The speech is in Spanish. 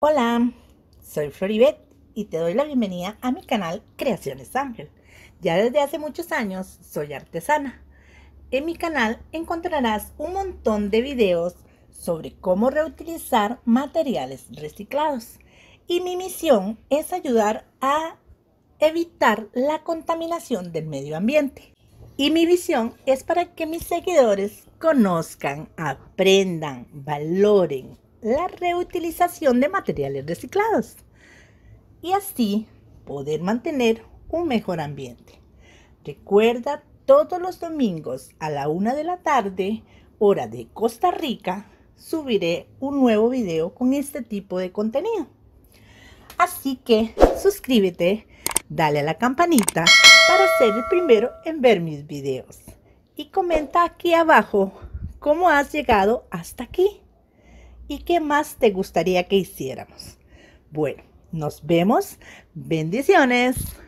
Hola, soy Floribet y te doy la bienvenida a mi canal Creaciones Ángel. Ya desde hace muchos años soy artesana. En mi canal encontrarás un montón de videos sobre cómo reutilizar materiales reciclados. Y mi misión es ayudar a evitar la contaminación del medio ambiente. Y mi visión es para que mis seguidores conozcan, aprendan, valoren, la reutilización de materiales reciclados y así poder mantener un mejor ambiente. Recuerda todos los domingos a la una de la tarde, hora de Costa Rica, subiré un nuevo video con este tipo de contenido. Así que suscríbete, dale a la campanita para ser el primero en ver mis videos. Y comenta aquí abajo cómo has llegado hasta aquí. ¿Y qué más te gustaría que hiciéramos? Bueno, nos vemos. Bendiciones.